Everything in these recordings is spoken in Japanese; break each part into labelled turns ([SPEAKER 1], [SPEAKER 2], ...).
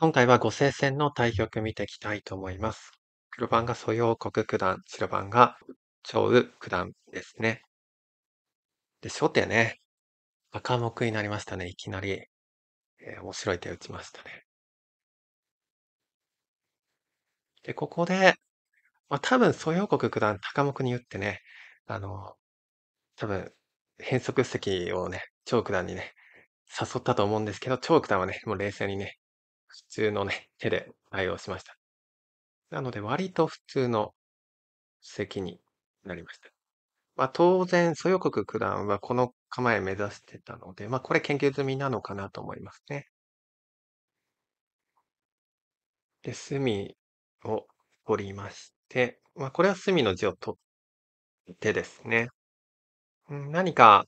[SPEAKER 1] 今回は五聖戦の対局見ていきたいと思います。黒番が蘇耀国九段、白番が張宇九段ですね。で、初手ね、赤目になりましたね。いきなり、えー、面白い手打ちましたね。で、ここで、まあ多分蘇耀国九段高目に打ってね、あの、多分変則席をね、張九段にね、誘ったと思うんですけど、張九段はね、もう冷静にね、普通のね、手で対応しました。なので、割と普通の席になりました。まあ、当然、蘇耀国九段はこの構え目指してたので、まあ、これ研究済みなのかなと思いますね。で、隅を取りまして、まあ、これは隅の字を取ってですね。
[SPEAKER 2] 何か、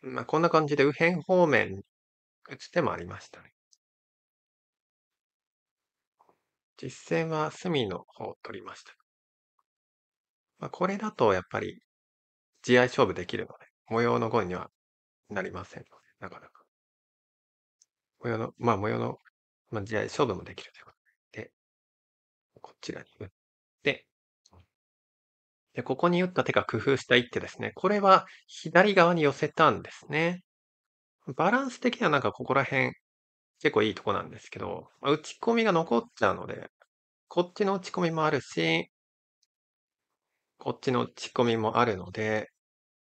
[SPEAKER 2] まあ、こんな感じで右辺方面打つ手もありましたね。実戦は隅の方を取りました。まあ、これだとやっ
[SPEAKER 1] ぱり地合い勝負できるので、模様の5には
[SPEAKER 2] なりませんので、なかなか。模様の、まあ模様の、まあ、地合い勝負もできるということで、でこちらに打って、で、ここに打った手が工夫した一手ですね。こ
[SPEAKER 1] れは左側に寄せたんですね。バランス的にはなんかここら辺、結構いいとこなんですけど、ま打ち込みが残っちゃうので、こっちの打ち込みもあるし、こっちの打ち込みもあるので、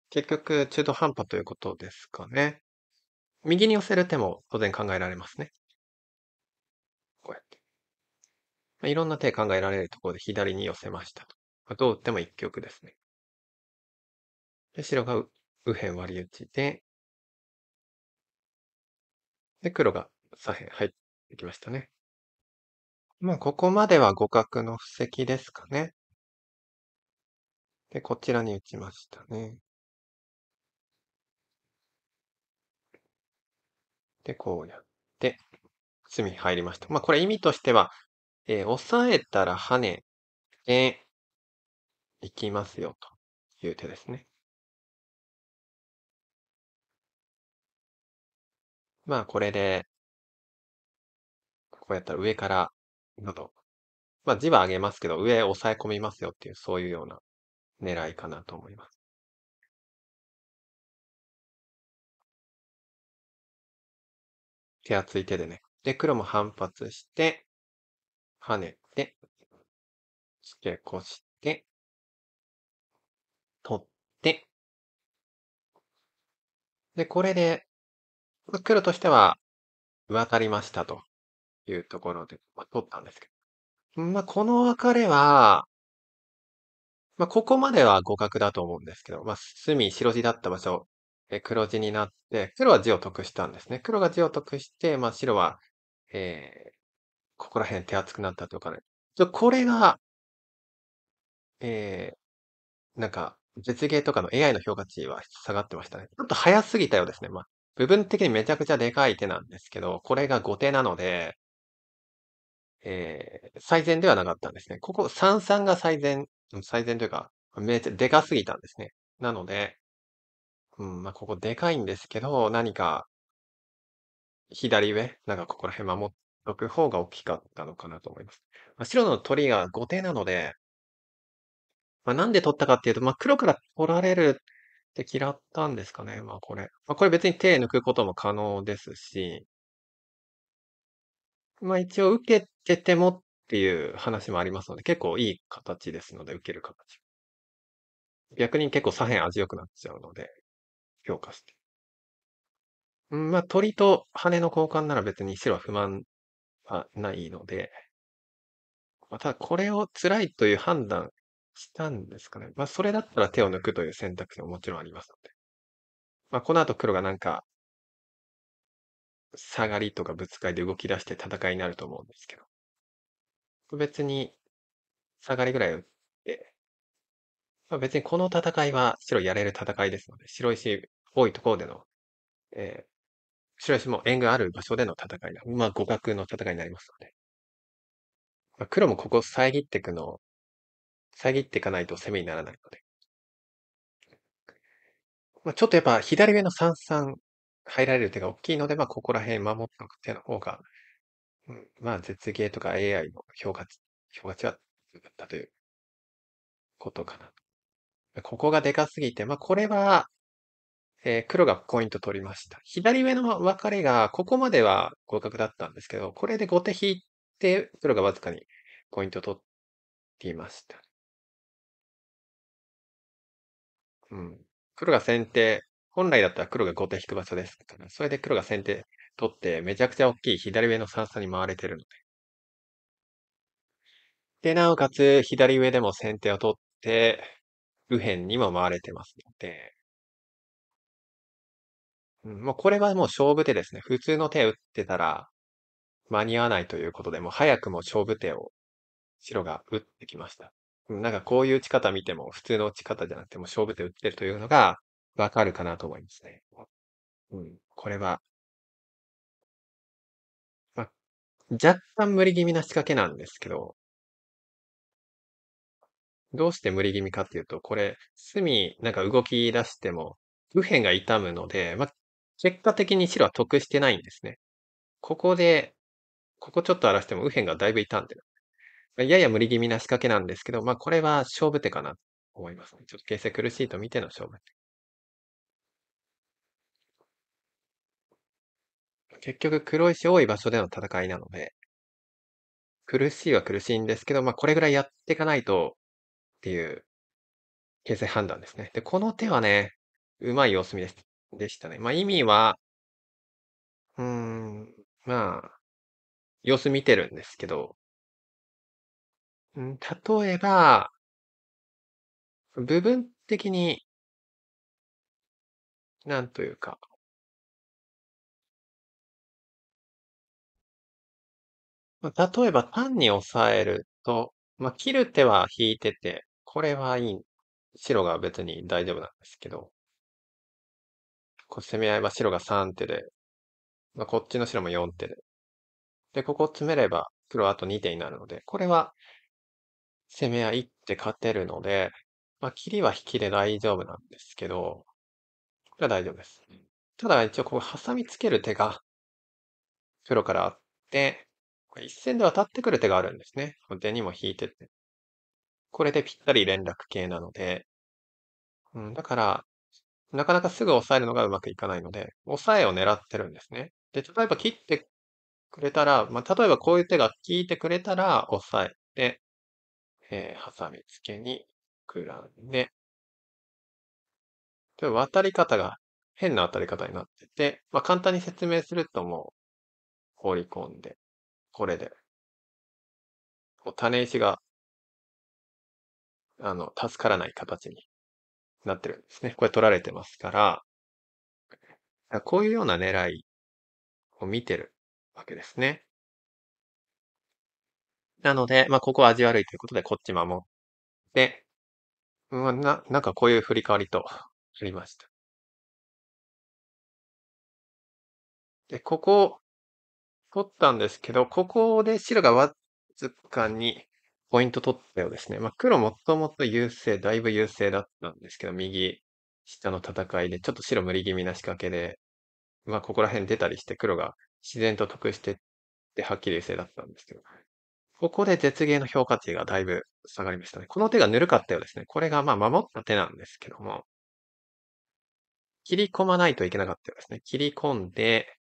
[SPEAKER 1] 結局中途半端ということですかね。右に寄せる手も当然考えられますね。こうやって。
[SPEAKER 2] まあ、いろんな手考えられるところで左に寄せましたと。まあ、どう打っても一曲ですね。で白が右辺割り打ちで、で、黒が左辺入ってきましたね。まあ、
[SPEAKER 1] ここまでは互角の布石ですかね。で、こちらに打ちましたね。で、こうやって、隅入りました。まあ、これ意味としては、
[SPEAKER 2] えー、押さえたら跳ねて、いきますよ、という手ですね。まあこれで、こうやったら上から、など、まあ字は上げますけど、上押さえ込みますよっていう、そういうような狙いかなと思います。手厚い手でね。で、黒も反発して、跳ねて、付け越して、取って、で、これで、ま黒としては、分かりましたというところで、まあ、取ったんですけど。まあ、この別れは、まあ、ここまでは互角
[SPEAKER 1] だと思うんですけど、まあ、隅白地だった場所、え黒地になって、黒は地を得したんですね。黒が地を得して、まあ、白は、えー、ここら辺手厚くなったとかね。ちょ、これが、えー、なんか、絶芸とかの AI の評価値は下がってましたね。ちょっと早すぎたようですね。まあ、部分的にめちゃくちゃでかい手なんですけど、これが後手なので、えー、最善ではなかったんですね。ここ33が最善、最善というか、めっちゃでかすぎたんですね。なので、うん、まあ、ここでかいんですけど、何か、左上、なんかここら辺守っとく方が大きかったのかなと思います。まあ、白の鳥が後手なので、まあ、なんで取ったかっていうと、まあ、黒から取られるって嫌ったんですかね、まあ、これ。ま、あこれ別に手抜くことも可能ですし。ま、あ一応受けててもっていう話もありますので、結構いい形ですので、受ける形。逆に結構左辺味良くなっちゃうので、評価して。うん、ま、鳥と羽の交換なら別に白は不満はないので。ま、ただこれを辛いという判断したんですかね。まあ、それだったら手を抜くという選択肢ももちろんありますので。まあ、この後黒がなんか、下がりとかぶつかりで動き出して戦いになると思うんですけど。別に、下がりぐらい打って、まあ、別にこの戦いは白やれる戦いですので、白石多いところでの、えー、白石も縁がある場所での戦いが、まあ互角の戦いになりますので。まあ、黒もここ遮っていくのを遮っていかないと攻めにならないので。まあ、ちょっとやっぱ左上の33入られる手が大きいので、まあ、ここら辺守っておく手の方が、うん、まあ、絶芸とか AI の評価値、評価値はだったということかな。ここがでかすぎて、まあ、これは、えー、黒がポイント取りました。左上の
[SPEAKER 2] 分かれが、ここまでは合格だったんですけど、これで後手引いて、黒がわずかにポイント取っていました。うん。黒が先手、本来だったら黒が後手引く場所ですから、それで黒が
[SPEAKER 1] 先手取って、めちゃくちゃ大きい左上の三々に回れてるので。で、なおかつ、左上でも先手を取って、右辺にも回れてますので、うん、もうこれはもう勝負手ですね。普通の手打ってたら間に合わないということで、もう早くも勝負手を白が打ってきました。うんなんかこういう打ち方見ても、普通の打ち方じゃなくても
[SPEAKER 2] 勝負手打ってるというのがわかるかなと思いますね。うん。これは、ま、若干無理気味な仕掛けなんですけど、どうして無理気味かっていうと、これ、
[SPEAKER 1] 隅、なんか動き出しても、右辺が痛むので、ま、結果的に白は得してないんですね。ここで、ここちょっと荒らしても右辺がだいぶ傷んでる。やや無理気味な仕掛けなんですけど、まあこれは勝負手かなと思いますね。ちょっと形勢苦しいと見ての勝負手。結局黒石多い場所での戦いなので、苦しいは苦しいんですけど、まあこれぐらいやっていかないとっていう形勢判断ですね。で、この手はね、うまい様子見ですでしたね。まあ意味は、
[SPEAKER 2] うーん、まあ、様子見てるんですけど、うん、例えば部分的になんというかま、例えば単に押さえると、ま、切る手は引いてて、これはいい白が別
[SPEAKER 1] に大丈夫なんですけど。こう攻め合えば白が3手で、ま、こっちの白も4手で。で、ここ詰めれば黒あと2手になるので、これは攻め合いって勝てるので、まあ、切りは引きで大丈夫なんですけど、これは大丈夫です。ただ一応こう挟みつける手が、プロからあって、これ一線で渡ってくる手があるんですね。手にも引いてて。これでぴったり連絡系なので、うん、だから、なかなかすぐ押さえるのがうまくいかないので、押さえを狙ってるんですね。で、例えば切ってくれたら、まあ、例えばこういう手が効いてくれたら押
[SPEAKER 2] さえて、えー、サみつけにくらんで、で渡り方が変な渡り方になってて、まあ、簡単に説明するともう放り込んで、これで、こう種石が、あの、助からない形になってるんですね。これ取られてますから、こういうような狙いを見てるわけですね。なので、まあ、ここは味悪いということで、こっち守って、うん、な、なんかこういう振り返りとありました。で、ここを取ったんですけど、ここで白がわずか
[SPEAKER 1] にポイント取ったようですね。まあ、黒もともと優勢、だいぶ優勢だったんですけど、右下の戦いで、ちょっと白無理気味な仕掛けで、まあ、ここら辺出たりして黒が自然と得してってはっきり優勢だったんですけど、ここで絶芸の評価値がだいぶ下がりましたね。この手がぬるかったようですね。これがまあ守った手なんですけども、切り込まないといけなかったようですね。切り込んで、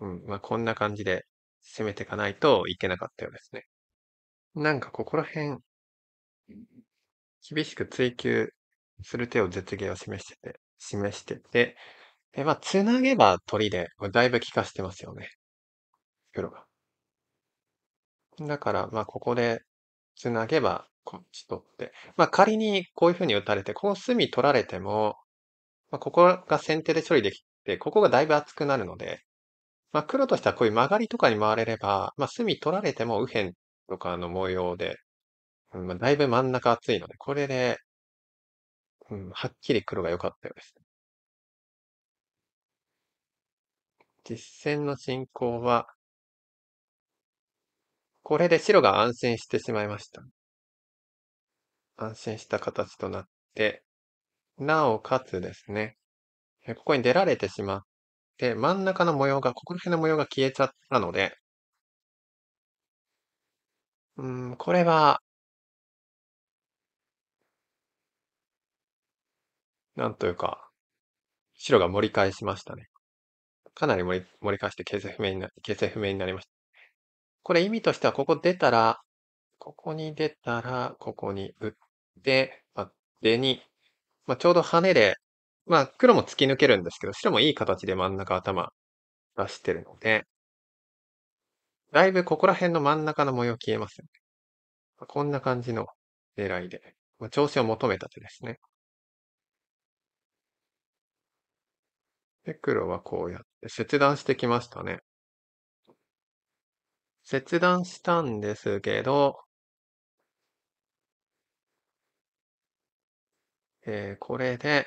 [SPEAKER 1] うん、まあこんな感じで攻めていかないといけなかったようですね。
[SPEAKER 2] なんかここら辺、
[SPEAKER 1] 厳しく追求する手を絶芸を示してて、示してて、で、まあ、繋げば鳥で、これだいぶ効かしてますよね。黒が。だから、まあ、ここでなげば、こっち取って。まあ、仮にこういう風に打たれて、この隅取られても、まあ、ここが先手で処理できて、ここがだいぶ厚くなるので、まあ、黒としてはこういう曲がりとかに回れれば、まあ、隅取られても右辺とかの模様で、うん、まあ、だいぶ真ん中厚
[SPEAKER 2] いので、これで、うん、はっきり黒が良かったようです。実戦の進行は、
[SPEAKER 1] これで白が安心してしまいました。安心した形となって、なおかつですね、ここに出られてしまって、真ん中の模様が、ここら辺の模様が消えちゃったので、
[SPEAKER 2] うん、これは、なんというか、白が
[SPEAKER 1] 盛り返しましたね。かなり盛り盛り返して形勢不明にな、形勢不明になりました。これ意味としては、ここ出たら、ここに出たら、ここに打って、まあ、出に、まあ、ちょうど跳ねで、まあ、黒も突き抜けるんですけど、白もいい形で真ん中頭出してるので、だいぶここら辺の真ん中の模様消えますよね。まあ、こんな感じの狙いで、まあ、調子を求めた手ですね。で、黒はこうやって切断してきましたね。切断したんですけど、えー、これで、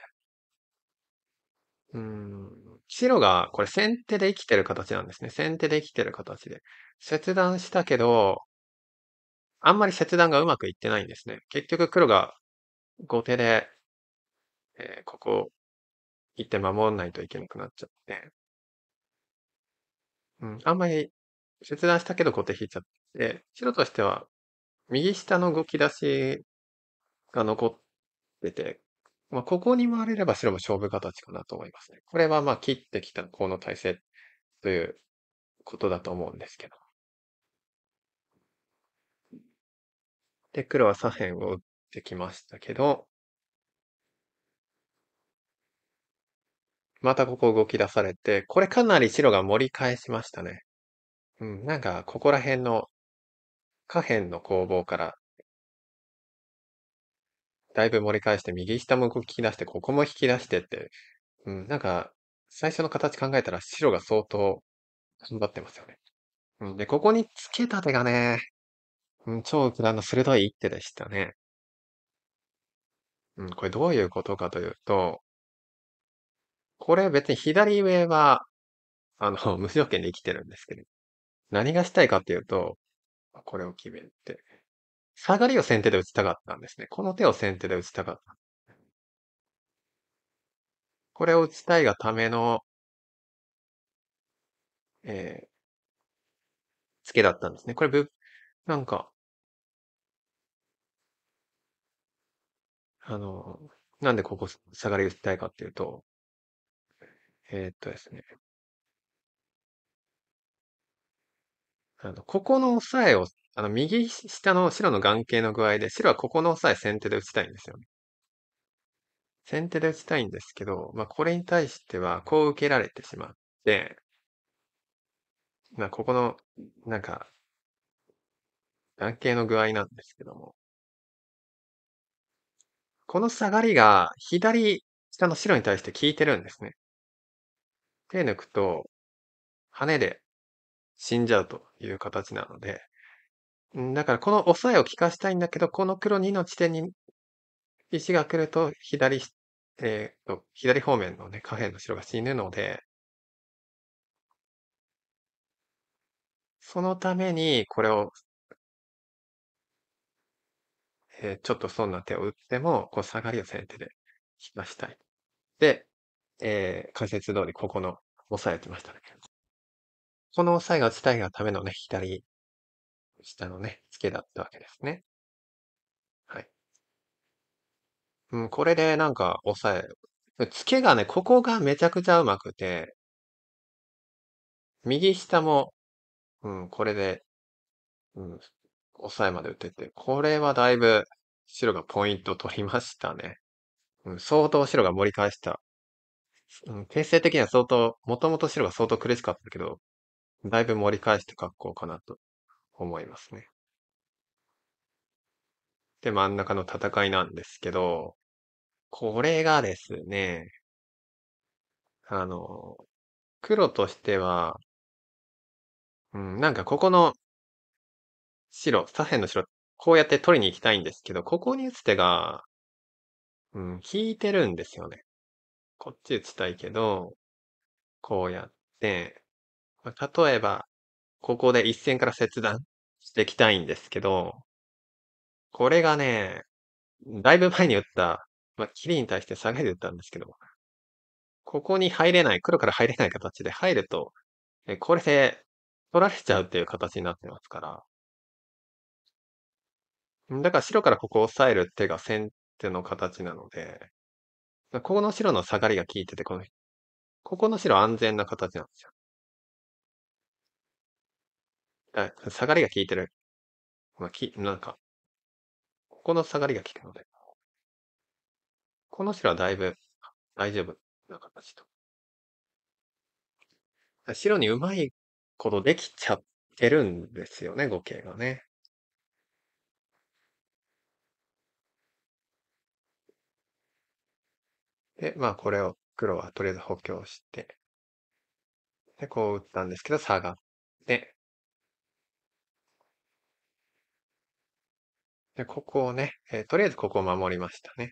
[SPEAKER 1] うん、白がこれ先手で生きてる形なんですね。先手で生きてる形で。切断したけど、あんまり切断がうまくいってないんですね。結局黒が後手で、えー、ここ行って守らないといけなくなっちゃって。うん、あんまり切断したけどって引いちゃって、白としては、右下の動き出しが残ってて、まあ、ここに回れれば白も勝負形かなと思いますね。これはまあ切ってきたこの体勢ということだと思うんですけ
[SPEAKER 2] ど。で、黒は左辺を打ってきましたけど、
[SPEAKER 1] またここ動き出されて、これかなり白が盛り返しましたね。うん、なんか、ここら辺の、下辺の攻防から、だいぶ盛り返して、右下も動き出して、ここも引き出してって、うん、なんか、最初の形考えたら白が相当頑張ってますよね。うん、で、ここにつけた手がね、うん、超九段の鋭い一手でしたね。うん、これどういうことかというと、これ別に左上は、あの、無条件で生きてるんですけど、何がしたいかっていうと、これを決めて、下がりを先手で打ちたかったんですね。この手を先手で打ちたかった。これを打ちたいがた
[SPEAKER 2] めの、えー、付けだったんですね。これぶ、なんか、
[SPEAKER 1] あの、なんでここ下がり打ちたいかっていうと、えー、っとですね。あのここの押さえを、あの、右下の白の眼形の具合で、白はここの押さえ先手で打ちたいんですよね。先手で打ちたいんですけど、まあ、これに対しては、こう受けられてしまって、まあ、ここの、なんか、眼形の具合なんですけども、この下がりが左下の白に対して効いてるんですね。手抜くと、羽で死んじゃうという形なので、だからこの抑えを効かしたいんだけど、この黒2の地点に石が来ると左、えーと、左方面のね、下辺の白が
[SPEAKER 2] 死ぬので、そのためにこれを、えー、ちょっと損な
[SPEAKER 1] 手を打っても、こう下がりを先手できかしたい。で、えー、仮説通りここの抑えてましたね。この際が伝えがためのね、左下のね、付けだったわけですね。はい。うん、これでなんか押さえ、付けがね、ここがめちゃくちゃうまくて、右下も、うん、これで、うん、さえまで打てて、これはだいぶ白がポイント取りましたね。うん、相当白が盛り返した。うん、形勢的には相当、もともと白が相当苦しかったけど、だいぶ盛り返した格好かなと思いますね。で、真ん中の戦いなんですけど、これがですね、あの、黒としては、うん、なんかここの白、左辺の白、こうやって取りに行きたいんですけど、ここに打つ手が、うん、引いてるんですよね。こっち打ちたいけど、こうやって、ま例えば、ここで一線から切断していきたいんですけど、これがね、だいぶ前に打った、まあ、キリに対して下げて打ったんですけど、ここに入れない、黒から入れない形で入ると、えこれで取られちゃうっていう形になってますから。だから白からここを押さえる手が先手の形なので、ここの白の下がりが効いてて、この、ここの白安全な形なんですよ。あ
[SPEAKER 2] 下がりが効いてる。まあ、き、なんか、
[SPEAKER 1] ここの下がりが効くので。
[SPEAKER 2] この白はだいぶ大丈夫な形と。白にうまいことできちゃってるん
[SPEAKER 1] ですよね、語形がね。で、まあこれを黒はとりあえず補強して、で、こう打ったんですけど、下がって、で、ここをね、えー、とりあえずここを守りましたね。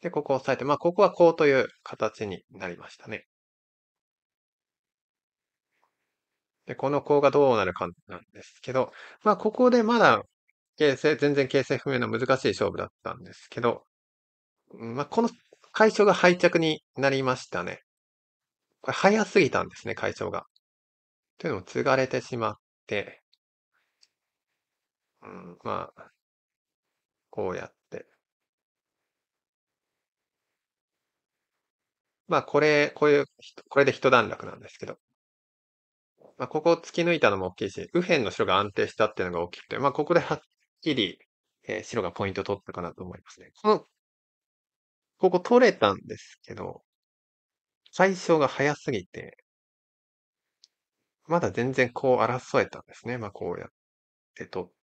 [SPEAKER 1] で、ここを押さえて、まあ、ここはこうという形になりましたね。で、このうがどうなるかなんですけど、まあ、ここでまだ、形勢、全然形成不明の難しい勝負だったんですけど、まあ、この解消が敗着になりましたね。これ早すぎたんですね、解消が。というのも、継がれてしまって、うん、まあ、こうやって。まあ、これ、こういう、これで一段落なんですけど。まあ、ここを突き抜いたのも大きいし、右辺の白が安定したっていうのが大きくて、まあ、ここではっきり、えー、白がポイントを取ったかなと思いますね。この、ここ取れたんですけど、最初が早すぎて、まだ全然こう争えたんですね。まあ、こうやって取って。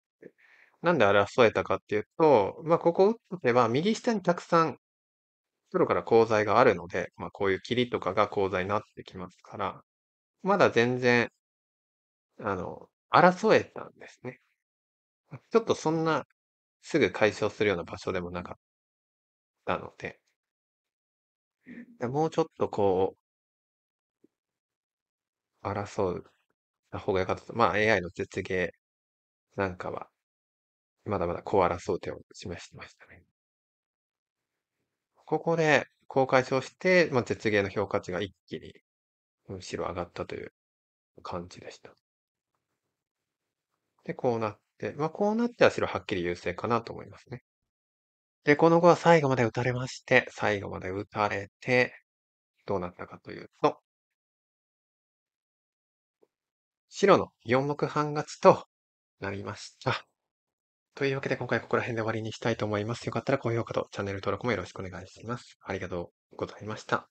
[SPEAKER 1] なんで争えたかっていうと、まあ、ここ打っとけば、右下にたくさん、黒から鉱材があるので、まあ、こういう切りとかが鉱材になってきますから、まだ全然、あの、争えたんですね。ちょっとそんな、すぐ解消するような場
[SPEAKER 2] 所でもなかったので、もうちょっとこう、争うた方が良かった。まあ AI
[SPEAKER 1] の絶芸なんかはまだまだこう争う手を示してましたね。ここで、う解消して、まあ、絶芸の評価値が一気に、むしろ上がったという感じでした。で、こうなって、まあ、こうなっては白はっきり優勢かなと思いますね。で、この後は最後まで打たれまして、最後まで打たれて、どうなったかというと、白の4目半勝ちとなりました。というわけで今回ここら辺で終わりにしたいと思います。よかったら高評価とチャンネル登録もよろしくお願いします。ありがとうございました。